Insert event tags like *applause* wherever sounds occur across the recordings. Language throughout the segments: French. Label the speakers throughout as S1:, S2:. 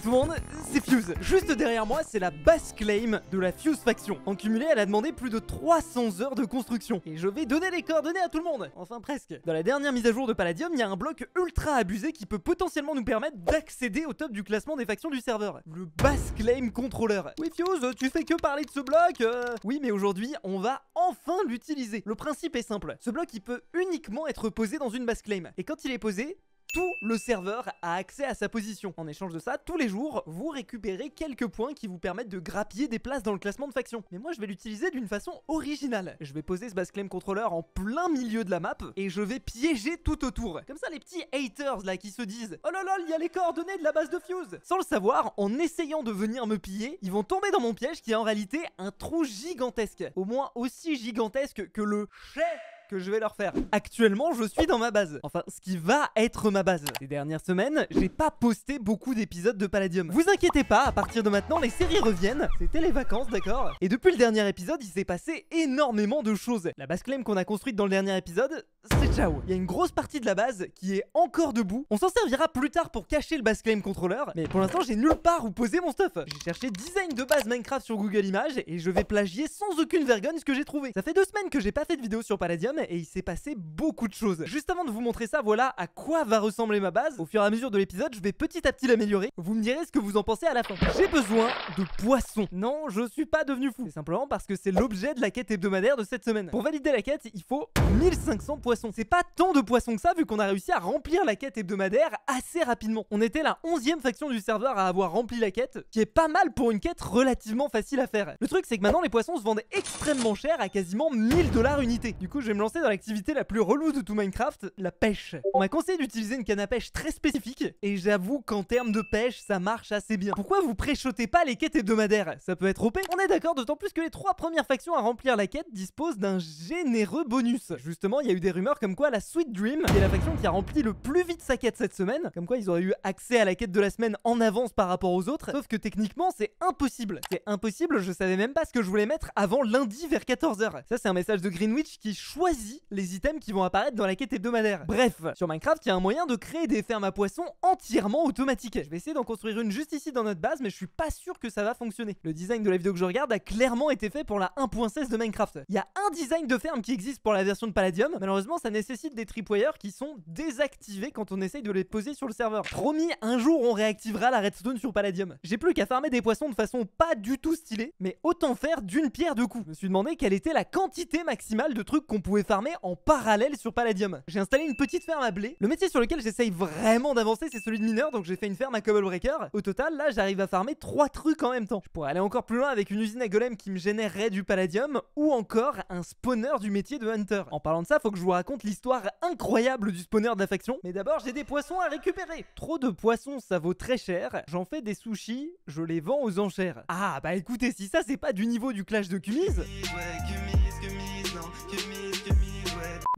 S1: tout le monde, c'est Fuse. Juste derrière moi, c'est la base claim de la Fuse faction. En cumulé, elle a demandé plus de 300 heures de construction. Et je vais donner les coordonnées à tout le monde. Enfin presque. Dans la dernière mise à jour de Palladium, il y a un bloc ultra abusé qui peut potentiellement nous permettre d'accéder au top du classement des factions du serveur. Le base claim controller. Oui Fuse, tu fais que parler de ce bloc euh. Oui mais aujourd'hui, on va enfin l'utiliser. Le principe est simple. Ce bloc, il peut uniquement être posé dans une base claim. Et quand il est posé, tout le serveur a accès à sa position. En échange de ça, tous les jours, vous récupérez quelques points qui vous permettent de grappiller des places dans le classement de faction. Mais moi, je vais l'utiliser d'une façon originale. Je vais poser ce base claim controller en plein milieu de la map et je vais piéger tout autour. Comme ça, les petits haters là qui se disent Oh là là, il y a les coordonnées de la base de Fuse Sans le savoir, en essayant de venir me piller, ils vont tomber dans mon piège qui est en réalité un trou gigantesque. Au moins aussi gigantesque que le chef que je vais leur faire. Actuellement, je suis dans ma base. Enfin, ce qui va être ma base. Ces dernières semaines, j'ai pas posté beaucoup d'épisodes de Palladium. Vous inquiétez pas, à partir de maintenant, les séries reviennent. C'était les vacances, d'accord Et depuis le dernier épisode, il s'est passé énormément de choses. La base claim qu'on a construite dans le dernier épisode, c'est ciao. Il y a une grosse partie de la base qui est encore debout. On s'en servira plus tard pour cacher le base claim controller, mais pour l'instant, j'ai nulle part où poser mon stuff. J'ai cherché design de base Minecraft sur Google Images et je vais plagier sans aucune vergogne ce que j'ai trouvé. Ça fait deux semaines que j'ai pas fait de vidéo sur Palladium et il s'est passé beaucoup de choses. Juste avant de vous montrer ça, voilà à quoi va ressembler ma base. Au fur et à mesure de l'épisode, je vais petit à petit l'améliorer. Vous me direz ce que vous en pensez à la fin. J'ai besoin de poissons. Non, je suis pas devenu fou. C'est simplement parce que c'est l'objet de la quête hebdomadaire de cette semaine. Pour valider la quête, il faut 1500 poissons. C'est pas tant de poissons que ça vu qu'on a réussi à remplir la quête hebdomadaire assez rapidement. On était la 11 faction du serveur à avoir rempli la quête, qui est pas mal pour une quête relativement facile à faire. Le truc c'est que maintenant les poissons se vendent extrêmement cher à quasiment 1000 dollars unité. Du coup, je vais me dans l'activité la plus relou de tout Minecraft, la pêche. On m'a conseillé d'utiliser une canne à pêche très spécifique, et j'avoue qu'en termes de pêche, ça marche assez bien. Pourquoi vous préchotez pas les quêtes hebdomadaires Ça peut être OP. On est d'accord, d'autant plus que les trois premières factions à remplir la quête disposent d'un généreux bonus. Justement, il y a eu des rumeurs comme quoi la Sweet Dream est la faction qui a rempli le plus vite sa quête cette semaine, comme quoi ils auraient eu accès à la quête de la semaine en avance par rapport aux autres, sauf que techniquement, c'est impossible. C'est impossible, je savais même pas ce que je voulais mettre avant lundi vers 14h. Ça, c'est un message de Greenwich qui choisit les items qui vont apparaître dans la quête hebdomadaire. Bref, sur Minecraft, il y a un moyen de créer des fermes à poissons entièrement automatiques. Je vais essayer d'en construire une juste ici dans notre base, mais je suis pas sûr que ça va fonctionner. Le design de la vidéo que je regarde a clairement été fait pour la 1.16 de Minecraft. Il y a un design de ferme qui existe pour la version de Palladium. Malheureusement, ça nécessite des tripwires qui sont désactivés quand on essaye de les poser sur le serveur. Promis, un jour, on réactivera la redstone sur Palladium. J'ai plus qu'à farmer des poissons de façon pas du tout stylée, mais autant faire d'une pierre deux coups. Je me suis demandé quelle était la quantité maximale de trucs qu'on pouvait faire farmer en parallèle sur Palladium. J'ai installé une petite ferme à blé. Le métier sur lequel j'essaye vraiment d'avancer, c'est celui de mineur, donc j'ai fait une ferme à Cobble Breaker. Au total, là, j'arrive à farmer trois trucs en même temps. Je pourrais aller encore plus loin avec une usine à golem qui me générerait du palladium, ou encore un spawner du métier de hunter. En parlant de ça, faut que je vous raconte l'histoire incroyable du spawner de la faction. Mais d'abord, j'ai des poissons à récupérer. Trop de poissons, ça vaut très cher. J'en fais des sushis, je les vends aux enchères. Ah, bah écoutez, si ça, c'est pas du niveau du clash de Cumise...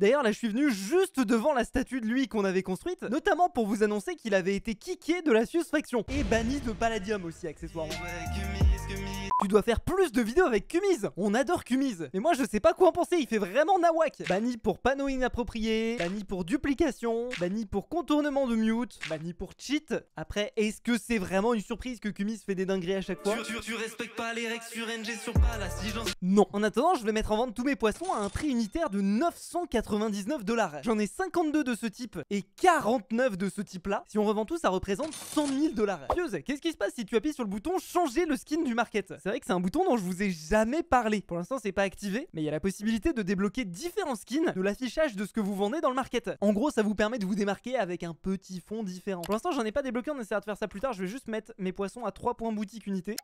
S1: D'ailleurs, là, je suis venu juste devant la statue de lui qu'on avait construite, notamment pour vous annoncer qu'il avait été kické de la sous-faction et banni de Palladium aussi, accessoirement. Tu dois faire plus de vidéos avec Kumiz On adore Kumiz Mais moi je sais pas quoi en penser, il fait vraiment nawak Banni pour panneau inapproprié, banni pour duplication, banni pour contournement de mute, banni pour cheat. Après, est-ce que c'est vraiment une surprise que Kumiz fait des dingueries à chaque fois tu, respectes pas les sur sur Non En attendant, je vais mettre en vente tous mes poissons à un prix unitaire de 999 dollars. J'en ai 52 de ce type et 49 de ce type-là. Si on revend tout, ça représente 100 000 dollars. Pieuse, qu'est-ce qui se passe si tu appuies sur le bouton changer le skin du market c'est vrai que c'est un bouton dont je vous ai jamais parlé. Pour l'instant, c'est pas activé, mais il y a la possibilité de débloquer différents skins de l'affichage de ce que vous vendez dans le market. En gros, ça vous permet de vous démarquer avec un petit fond différent. Pour l'instant, j'en ai pas débloqué, on essaiera de faire ça plus tard. Je vais juste mettre mes poissons à 3 points boutique unité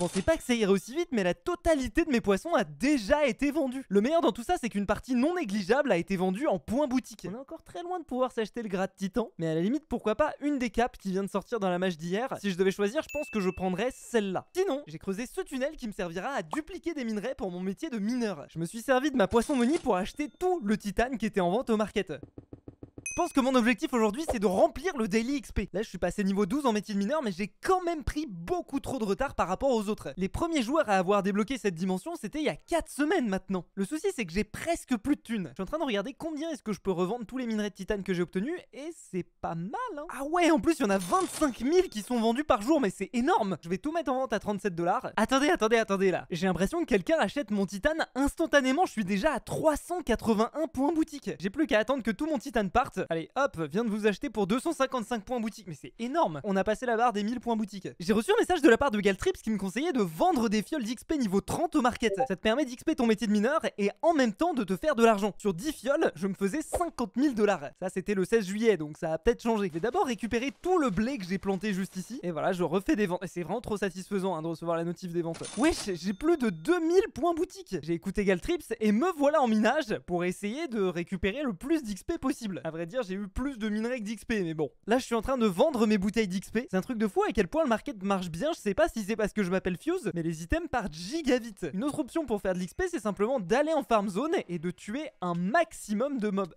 S1: pensais pas que ça irait aussi vite, mais la totalité de mes poissons a déjà été vendue. Le meilleur dans tout ça, c'est qu'une partie non négligeable a été vendue en point boutique. On est encore très loin de pouvoir s'acheter le de titan, mais à la limite, pourquoi pas une des capes qui vient de sortir dans la match d'hier. Si je devais choisir, je pense que je prendrais celle-là. Sinon, j'ai creusé ce tunnel qui me servira à dupliquer des minerais pour mon métier de mineur. Je me suis servi de ma poisson money pour acheter tout le titane qui était en vente au market. Je pense que mon objectif aujourd'hui c'est de remplir le daily XP. Là je suis passé niveau 12 en métier de mineur mais j'ai quand même pris beaucoup trop de retard par rapport aux autres. Les premiers joueurs à avoir débloqué cette dimension c'était il y a 4 semaines maintenant. Le souci c'est que j'ai presque plus de thunes. Je suis en train de regarder combien est-ce que je peux revendre tous les minerais de titane que j'ai obtenus et c'est pas mal hein. Ah ouais en plus il y en a 25 000 qui sont vendus par jour mais c'est énorme. Je vais tout mettre en vente à 37 dollars. Attendez attendez attendez là. J'ai l'impression que quelqu'un achète mon titane instantanément. Je suis déjà à 381 points boutique. J'ai plus qu'à attendre que tout mon titane parte allez hop, viens de vous acheter pour 255 points boutique. Mais c'est énorme On a passé la barre des 1000 points boutique. J'ai reçu un message de la part de Galtrips qui me conseillait de vendre des fioles d'XP niveau 30 au market. Ça te permet d'XP ton métier de mineur et en même temps de te faire de l'argent. Sur 10 fioles, je me faisais 50 000 dollars. Ça c'était le 16 juillet donc ça a peut-être changé. Je vais d'abord récupérer tout le blé que j'ai planté juste ici. Et voilà, je refais des ventes. Et c'est vraiment trop satisfaisant hein, de recevoir la notif des ventes. Wesh, j'ai plus de 2000 points boutique. J'ai écouté Galtrips et me voilà en minage pour essayer de récupérer le plus d'XP possible dire, j'ai eu plus de minerais que d'XP, mais bon. Là, je suis en train de vendre mes bouteilles d'XP. C'est un truc de fou à quel point le market marche bien. Je sais pas si c'est parce que je m'appelle Fuse, mais les items partent gigavite Une autre option pour faire de l'XP, c'est simplement d'aller en farm zone et de tuer un maximum de mobs.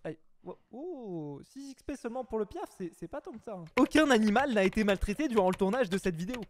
S1: Oh, 6 XP seulement pour le piaf, c'est pas tant que ça. Hein. Aucun animal n'a été maltraité durant le tournage de cette vidéo.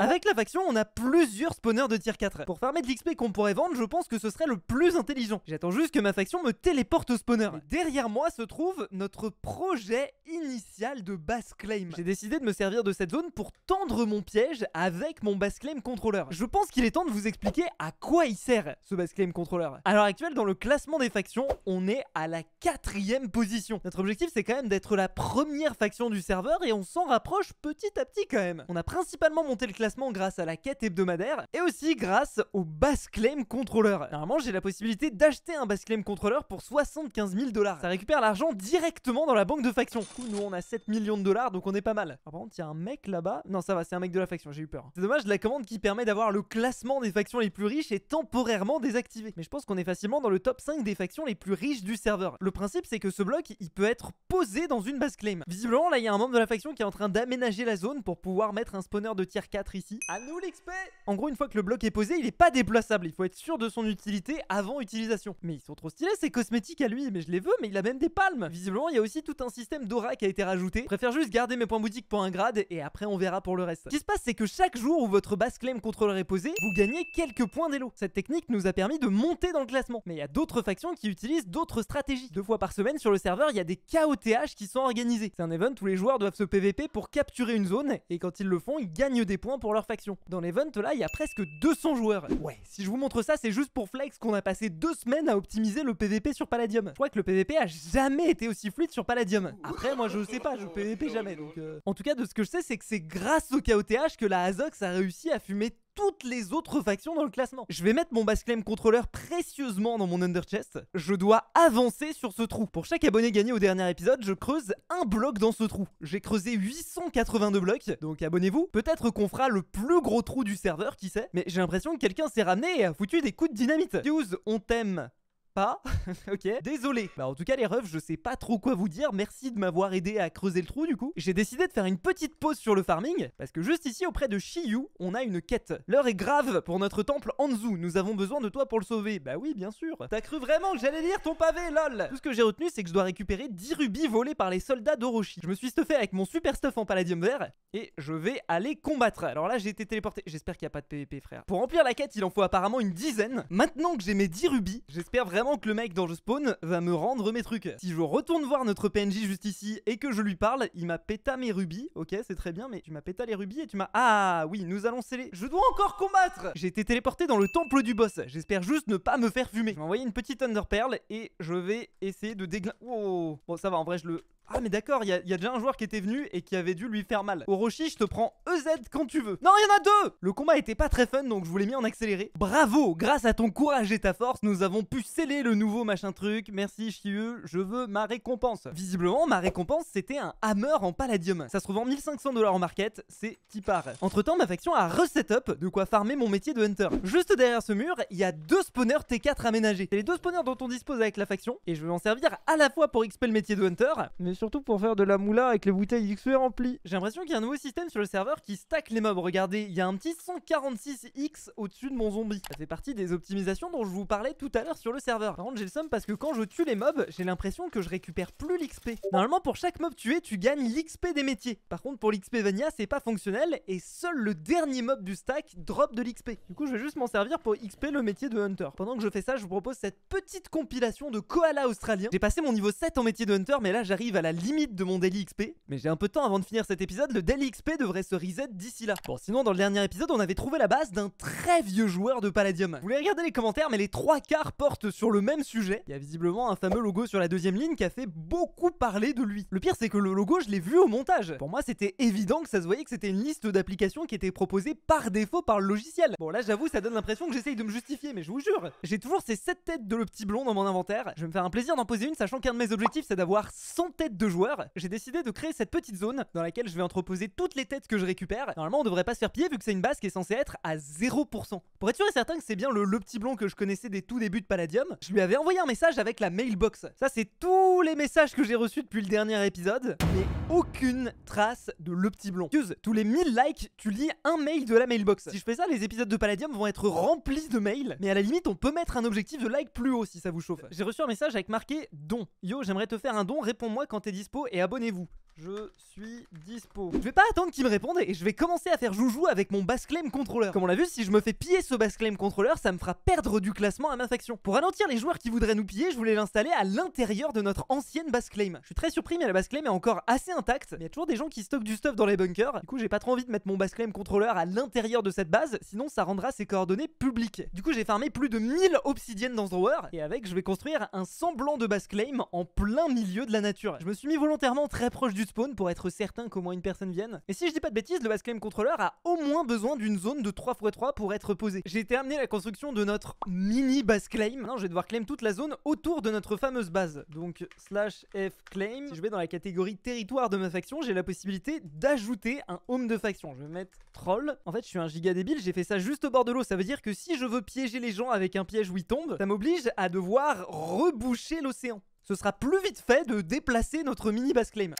S1: Avec la faction, on a plusieurs spawners de tier 4. Pour farmer de l'XP qu'on pourrait vendre, je pense que ce serait le plus intelligent. J'attends juste que ma faction me téléporte au spawner. derrière moi se trouve notre projet initial de base claim. J'ai décidé de me servir de cette zone pour tendre mon piège avec mon base claim controller. Je pense qu'il est temps de vous expliquer à quoi il sert, ce base claim controller. À l'heure actuelle, dans le classement des factions, on est à la quatrième position. Notre objectif, c'est quand même d'être la première faction du serveur et on s'en rapproche petit à petit quand même. On a principalement monté le grâce à la quête hebdomadaire et aussi grâce au Bass Claim Controller. Normalement, j'ai la possibilité d'acheter un Bass Claim Controller pour 75 000 dollars. Ça récupère l'argent directement dans la banque de faction. nous, on a 7 millions de dollars, donc on est pas mal. par contre, il y a un mec là-bas. Non, ça va, c'est un mec de la faction, j'ai eu peur. C'est dommage, la commande qui permet d'avoir le classement des factions les plus riches est temporairement désactivée. Mais je pense qu'on est facilement dans le top 5 des factions les plus riches du serveur. Le principe, c'est que ce bloc, il peut être posé dans une base claim. Visiblement, là, il y a un membre de la faction qui est en train d'aménager la zone pour pouvoir mettre un spawner de tier 4 ici. À nous l'XP En gros, une fois que le bloc est posé, il est pas déplaçable. Il faut être sûr de son utilité avant utilisation. Mais ils sont trop stylés, ces cosmétiques à lui. Mais je les veux, mais il a même des palmes. Visiblement, il y a aussi tout un système d'aura qui a été rajouté. préfère juste garder mes points boutiques pour un grade et après on verra pour le reste. Ce qui se passe, c'est que chaque jour où votre base claim contrôleur est posé vous gagnez quelques points d'élo. Cette technique nous a permis de monter dans le classement. Mais il y a d'autres factions qui utilisent d'autres stratégies. Deux fois par semaine sur le serveur, il y a des KOTH qui sont organisés. C'est un event où les joueurs doivent se PVP pour capturer une zone et quand ils le font, ils gagnent des points pour leur faction. Dans l'event là, il y a presque 200 joueurs. Ouais, si je vous montre ça, c'est juste pour flex qu'on a passé deux semaines à optimiser le PVP sur Palladium. Je crois que le PVP a jamais été aussi fluide sur Palladium. Après, moi, je sais pas, je PVP jamais. Donc, euh. En tout cas, de ce que je sais, c'est que c'est grâce au KOTH que la Azox a réussi à fumer toutes les autres factions dans le classement. Je vais mettre mon Basclem Controller précieusement dans mon Underchest. Je dois avancer sur ce trou. Pour chaque abonné gagné au dernier épisode, je creuse un bloc dans ce trou. J'ai creusé 882 blocs, donc abonnez-vous. Peut-être qu'on fera le plus gros trou du serveur, qui sait. Mais j'ai l'impression que quelqu'un s'est ramené et a foutu des coups de dynamite. Hughes, on t'aime pas. *laughs* ok. Désolé. Bah, en tout cas, les refs, je sais pas trop quoi vous dire. Merci de m'avoir aidé à creuser le trou, du coup. J'ai décidé de faire une petite pause sur le farming, parce que juste ici, auprès de Shiyu, on a une quête. L'heure est grave pour notre temple Anzu. Nous avons besoin de toi pour le sauver. Bah oui, bien sûr. T'as cru vraiment que j'allais lire ton pavé, lol Tout ce que j'ai retenu, c'est que je dois récupérer 10 rubis volés par les soldats d'Orochi. Je me suis stuffé avec mon super stuff en palladium vert, et je vais aller combattre. Alors là, j'ai été téléporté. J'espère qu'il n'y a pas de PVP, frère. Pour remplir la quête, il en faut apparemment une dizaine. Maintenant que j'ai mes 10 rubis, j'espère vraiment que le mec dont je spawn va me rendre mes trucs. Si je retourne voir notre PNJ juste ici et que je lui parle, il m'a péta mes rubis. Ok, c'est très bien, mais tu m'as péta les rubis et tu m'as... Ah oui, nous allons sceller. Je dois encore combattre J'ai été téléporté dans le temple du boss. J'espère juste ne pas me faire fumer. Je vais une petite Pearl et je vais essayer de déglinguer... Oh Bon, ça va, en vrai, je le, ah mais d'accord, il y, a déjà un joueur qui était venu et qui avait dû lui faire mal. Orochi, je te prends EZ quand tu veux. Non, il y en a deux Le combat était pas très fun, donc je vous l'ai mis en accéléré. Bravo Grâce à ton courage et ta force, nous avons pu sceller le nouveau machin truc. Merci chieux, je veux ma récompense. Visiblement, ma récompense, c'était un hammer en palladium. Ça se trouve en 1500$ en market, c'est qui part. Entre-temps, ma faction a reset-up, de quoi farmer mon métier de hunter. Juste derrière ce mur, il y a deux spawners T4 aménagés. C'est les deux spawners dont on dispose avec la faction, et je vais m'en servir à la fois pour XP le métier de hunter, mais surtout pour faire de la moula avec les bouteilles XP e remplies. J'ai l'impression qu'il y a un nouveau système sur le serveur qui stack les mobs. Regardez, il y a un petit 146X au-dessus de mon zombie. Ça fait partie des optimisations dont je vous parlais tout à l'heure sur le serveur. Par contre, j'ai le seum parce que quand je tue les mobs, j'ai l'impression que je récupère plus l'XP. Normalement, pour chaque mob tué, tu gagnes l'XP des métiers. Par contre, pour l'XP Vania, c'est pas fonctionnel et seul le dernier mob du stack drop de l'XP. Du coup, je vais juste m'en servir pour XP le métier de Hunter. Pendant que je fais ça, je vous propose cette petite compilation de koala australien. J'ai passé mon niveau 7 en métier de Hunter, mais là, j'arrive à la limite de mon daily XP, mais j'ai un peu de temps avant de finir cet épisode, le daily XP devrait se reset d'ici là. Bon, sinon, dans le dernier épisode, on avait trouvé la base d'un très vieux joueur de Palladium. Vous voulez regarder les commentaires, mais les trois quarts portent sur le même sujet. Il y a visiblement un fameux logo sur la deuxième ligne qui a fait beaucoup parler de lui. Le pire, c'est que le logo, je l'ai vu au montage. Pour moi, c'était évident que ça se voyait que c'était une liste d'applications qui était proposée par défaut par le logiciel. Bon, là, j'avoue, ça donne l'impression que j'essaye de me justifier, mais je vous jure, j'ai toujours ces 7 têtes de le petit blond dans mon inventaire. Je vais me faire un plaisir d'en poser une, sachant qu'un de mes objectifs, c'est d'avoir 100 têtes de joueurs, j'ai décidé de créer cette petite zone dans laquelle je vais entreposer toutes les têtes que je récupère. Normalement, on devrait pas se faire piller vu que c'est une base qui est censée être à 0%. Pour être sûr et certain que c'est bien le, le petit blond que je connaissais des tout débuts de Palladium, je lui avais envoyé un message avec la mailbox. Ça, c'est tous les messages que j'ai reçus depuis le dernier épisode, mais aucune trace de le petit blond. Excuse, tous les 1000 likes, tu lis un mail de la mailbox. Si je fais ça, les épisodes de Palladium vont être remplis de mails, mais à la limite, on peut mettre un objectif de like plus haut si ça vous chauffe. J'ai reçu un message avec marqué don. Yo, j'aimerais te faire un don, réponds-moi quand Dispo et abonnez-vous. Je suis dispo. Je vais pas attendre qu'il me réponde et je vais commencer à faire joujou avec mon basclaim Controller. Comme on l'a vu, si je me fais piller ce basclaim Controller, ça me fera perdre du classement à ma faction. Pour ralentir les joueurs qui voudraient nous piller, je voulais l'installer à l'intérieur de notre ancienne basclaim. Je suis très surpris, mais la basclaim est encore assez intacte. Mais il y a toujours des gens qui stockent du stuff dans les bunkers. Du coup, j'ai pas trop envie de mettre mon basclaim Controller à l'intérieur de cette base, sinon ça rendra ses coordonnées publiques. Du coup, j'ai farmé plus de 1000 obsidiennes dans ce drawer et avec, je vais construire un semblant de Basclaim en plein milieu de la nature. Je me suis mis volontairement très proche du spawn pour être certain qu'au moins une personne vienne. Et si je dis pas de bêtises, le claim Controller a au moins besoin d'une zone de 3x3 pour être posé. J'ai terminé la construction de notre mini base claim. Maintenant, je vais devoir claim toute la zone autour de notre fameuse base. Donc, slash F claim. Si je vais dans la catégorie territoire de ma faction, j'ai la possibilité d'ajouter un home de faction. Je vais mettre troll. En fait, je suis un giga débile, j'ai fait ça juste au bord de l'eau. Ça veut dire que si je veux piéger les gens avec un piège où ils tombent, ça m'oblige à devoir reboucher l'océan. Ce sera plus vite fait de déplacer notre mini base claim.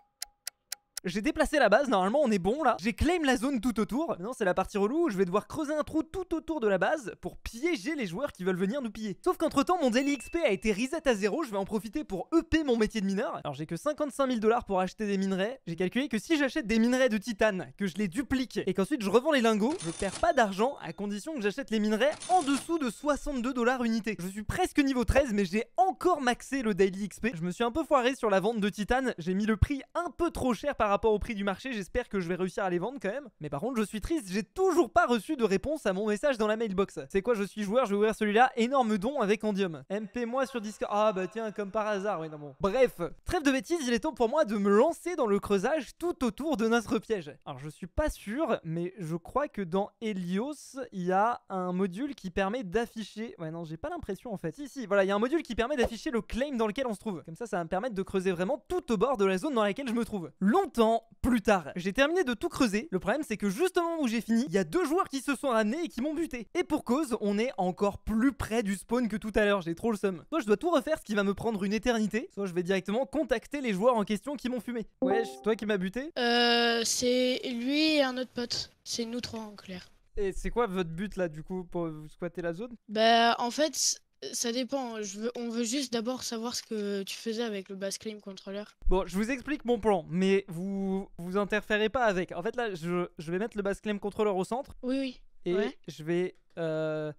S1: J'ai déplacé la base, normalement on est bon là. J'ai claim la zone tout autour. Maintenant c'est la partie relou où je vais devoir creuser un trou tout autour de la base pour piéger les joueurs qui veulent venir nous piller. Sauf qu'entre temps mon daily XP a été reset à zéro, je vais en profiter pour EP mon métier de mineur. Alors j'ai que 55 000 dollars pour acheter des minerais. J'ai calculé que si j'achète des minerais de titane, que je les duplique et qu'ensuite je revends les lingots, je perds pas d'argent à condition que j'achète les minerais en dessous de 62 dollars unité. Je suis presque niveau 13 mais j'ai encore maxé le daily XP. Je me suis un peu foiré sur la vente de titane, j'ai mis le prix un peu trop cher par rapport rapport au prix du marché, j'espère que je vais réussir à les vendre quand même. Mais par contre, je suis triste, j'ai toujours pas reçu de réponse à mon message dans la mailbox. C'est quoi, je suis joueur, je vais ouvrir celui-là, énorme don avec Andium. MP-moi sur Discord. Ah bah tiens, comme par hasard, oui, non bon. Bref, trêve de bêtises, il est temps pour moi de me lancer dans le creusage tout autour de notre piège. Alors je suis pas sûr, mais je crois que dans Helios, il y a un module qui permet d'afficher... Ouais non, j'ai pas l'impression en fait. Si, si, voilà, il y a un module qui permet d'afficher le claim dans lequel on se trouve. Comme ça, ça va me permettre de creuser vraiment tout au bord de la zone dans laquelle je me trouve. Longtemps plus tard. J'ai terminé de tout creuser, le problème c'est que justement où j'ai fini, il y a deux joueurs qui se sont ramenés et qui m'ont buté. Et pour cause, on est encore plus près du spawn que tout à l'heure, j'ai trop le seum. Soit je dois tout refaire, ce qui va me prendre une éternité, soit je vais directement contacter les joueurs en question qui m'ont fumé. Wesh, toi qui m'as buté Euh, c'est lui et un autre pote. C'est nous trois en clair. Et c'est quoi votre but là du coup pour vous squatter la zone Bah en fait ça dépend. Hein. on veut juste d'abord savoir ce que tu faisais avec le bass controller. Bon, je vous explique mon plan, mais vous vous interférez pas avec. En fait, là, je, vais mettre le bass controller au centre. Oui, oui. Et je vais euh,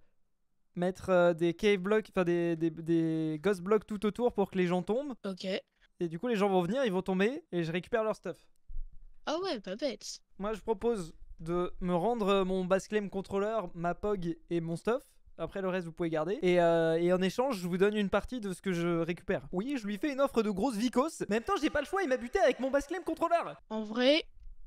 S1: mettre euh, des cave blocks, enfin des, ghost blocks tout autour pour que les gens tombent. Ok. Et du coup, les gens vont venir, ils vont tomber et je récupère leur stuff. Ah ouais, pas bête. Moi, je propose de me rendre mon bass controller, ma pog et mon stuff après le reste, vous pouvez garder. Euh, et, en échange, je vous donne une partie de ce que je récupère. Oui, je lui fais une offre de grosse vicos. Mais en même temps, j'ai pas le choix, il m'a buté avec mon Basclem contrôleur. En vrai,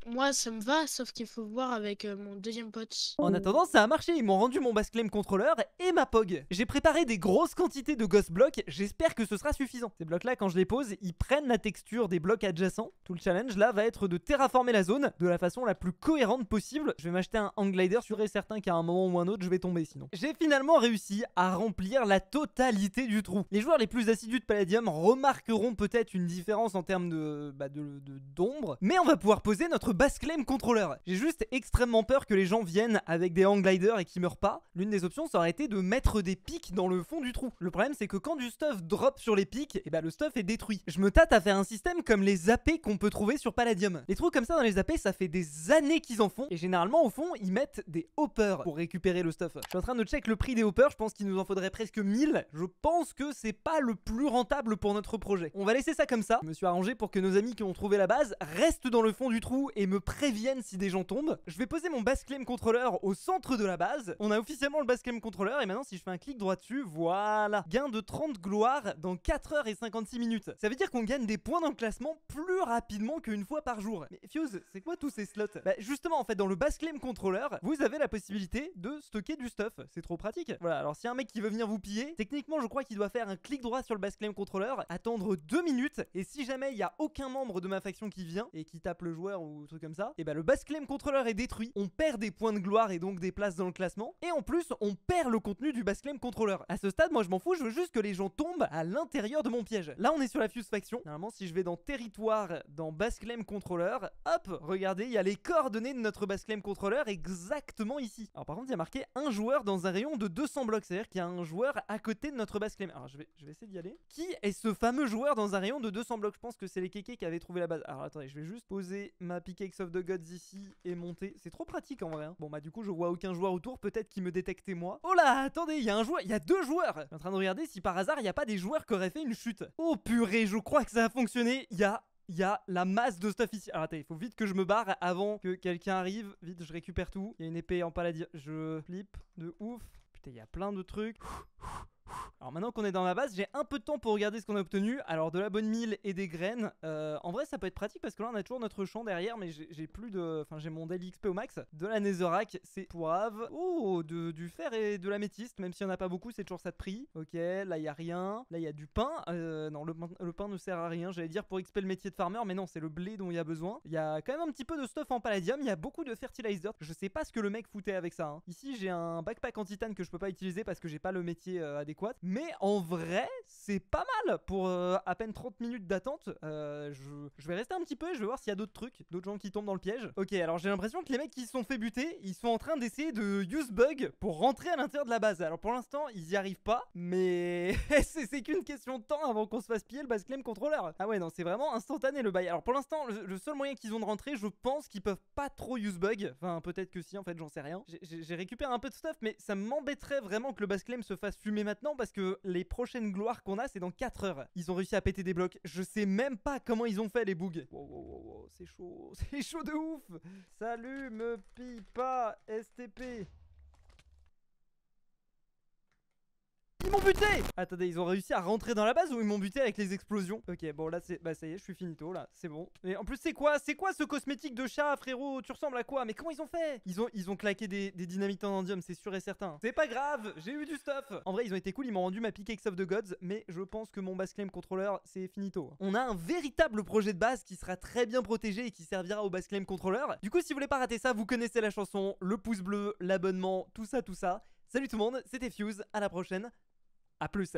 S1: moi, ça me va, sauf qu'il faut voir avec euh, mon deuxième pote. En attendant, ça a marché, ils m'ont rendu mon Basclaim Controller et ma POG. J'ai préparé des grosses quantités de Ghost Blocks, j'espère que ce sera suffisant. Ces blocs-là, quand je les pose, ils prennent la texture des blocs adjacents. Tout le challenge, là, va être de terraformer la zone de la façon la plus cohérente possible. Je vais m'acheter un hang glider, sûr certain qu'à un moment ou un autre, je vais tomber sinon. J'ai finalement réussi à remplir la totalité du trou. Les joueurs les plus assidus de Palladium remarqueront peut-être une différence en termes de... bah, d'ombre, de, mais on va pouvoir poser notre claim Controller. J'ai juste extrêmement peur que les gens viennent avec des hang gliders et qu'ils meurent pas. L'une des options, ça aurait été de mettre des pics dans le fond du trou. Le problème, c'est que quand du stuff drop sur les pics, et eh bah ben, le stuff est détruit. Je me tâte à faire un système comme les AP qu'on peut trouver sur Palladium. Les trous comme ça dans les AP, ça fait des années qu'ils en font. Et généralement, au fond, ils mettent des hoppers pour récupérer le stuff. Je suis en train de check le prix des hoppers. Je pense qu'il nous en faudrait presque 1000. Je pense que c'est pas le plus rentable pour notre projet. On va laisser ça comme ça. Je me suis arrangé pour que nos amis qui ont trouvé la base restent dans le fond du trou et me préviennent si des gens tombent. Je vais poser mon claim Controller au centre de la base. On a officiellement le Bassclaim Controller et maintenant si je fais un clic droit dessus, voilà. Gain de 30 gloires dans 4h56 minutes. Ça veut dire qu'on gagne des points dans le classement plus rapidement qu'une fois par jour. Mais Fuse, c'est quoi tous ces slots Bah justement en fait dans le Claim Controller, vous avez la possibilité de stocker du stuff. C'est trop pratique. Voilà, alors si un mec qui veut venir vous piller, techniquement je crois qu'il doit faire un clic droit sur le claim Controller, attendre 2 minutes et si jamais il y a aucun membre de ma faction qui vient et qui tape le joueur ou comme ça, et ben bah, le base claim contrôleur est détruit, on perd des points de gloire et donc des places dans le classement, et en plus on perd le contenu du base claim contrôleur. À ce stade, moi je m'en fous, je veux juste que les gens tombent à l'intérieur de mon piège. Là on est sur la fuse faction, normalement si je vais dans territoire, dans base claim contrôleur, hop, regardez, il y a les coordonnées de notre base claim contrôleur exactement ici. Alors par contre il y a marqué un joueur dans un rayon de 200 blocs, c'est-à-dire qu'il y a un joueur à côté de notre base claim. Alors je vais, je vais essayer d'y aller. Qui est ce fameux joueur dans un rayon de 200 blocs Je pense que c'est les kékés qui avaient trouvé la base. Alors attendez, je vais juste poser ma pique Cakes of the Gods ici est monté. C'est trop pratique en vrai. Hein. Bon bah du coup je vois aucun joueur autour, peut-être qu'il me détectait moi. Oh là, attendez, il y a un joueur, il y a deux joueurs. Je suis en train de regarder si par hasard il n'y a pas des joueurs qui auraient fait une chute. Oh purée, je crois que ça a fonctionné. Il y a il y a la masse de stuff ici. Alors attendez, il faut vite que je me barre avant que quelqu'un arrive. Vite, je récupère tout. Il y a une épée en paladin. Je flip de ouf. Putain, il y a plein de trucs. Alors maintenant qu'on est dans la base, j'ai un peu de temps pour regarder ce qu'on a obtenu. Alors de la bonne mille et des graines. Euh, en vrai, ça peut être pratique parce que là, on a toujours notre champ derrière, mais j'ai plus de... Enfin, j'ai mon daily XP au max. De la netherrack, c'est poivre. Oh, de, du fer et de la l'améthyste, même si on en a pas beaucoup, c'est toujours ça de prix. Ok, là, il y a rien. Là, il y a du pain. Euh, non, le, pain ne sert à rien, j'allais dire, pour XP le métier de farmer, mais non, c'est le blé dont il y a besoin. Il y a quand même un petit peu de stuff en palladium, il y a beaucoup de fertilizer. Je sais pas ce que le mec foutait avec ça. Hein. Ici, j'ai un backpack en titane que je peux pas utiliser parce que j'ai pas le métier à euh, découvrir. Mais en vrai, c'est pas mal pour euh, à peine 30 minutes d'attente. Euh, je, vais rester un petit peu et je vais voir s'il y a d'autres trucs, d'autres gens qui tombent dans le piège. Ok, alors j'ai l'impression que les mecs qui se sont fait buter, ils sont en train d'essayer de use bug pour rentrer à l'intérieur de la base. Alors pour l'instant, ils y arrivent pas, mais *laughs* c'est qu'une question de temps avant qu'on se fasse piller le base claim contrôleur Ah ouais, non, c'est vraiment instantané le bail. Alors pour l'instant, le, seul moyen qu'ils ont de rentrer, je pense qu'ils peuvent pas trop use bug. Enfin, peut-être que si, en fait, j'en sais rien. J'ai récupéré un peu de stuff, mais ça m'embêterait vraiment que le base claim se fasse fumer maintenant parce que les prochaines gloires qu'on a, c'est dans 4 heures. Ils ont réussi à péter des blocs. Je sais même pas comment ils ont fait, les bugs. c'est chaud. *laughs* C'est chaud de ouf. Salut, me pille pas, STP. Ils m'ont buté Attendez, ils ont réussi à rentrer dans la base ou ils m'ont buté avec les explosions Ok, bon là c'est... Bah ça y est, je suis finito là, c'est bon. Mais en plus c'est quoi C'est quoi ce cosmétique de chat frérot Tu ressembles à quoi Mais comment ils ont fait ils ont, ils ont claqué des, des dynamites en indium, c'est sûr et certain. C'est pas grave, j'ai eu du stuff En vrai ils ont été cool, ils m'ont rendu ma pickaxe of the gods, mais je pense que mon bass claim controller c'est finito. On a un véritable projet de base qui sera très bien protégé et qui servira au base claim controller. Du coup si vous voulez pas rater ça, vous connaissez la chanson, le pouce bleu, l'abonnement, tout ça tout ça. Salut tout le monde, c'était Fuse, à la prochaine à plus!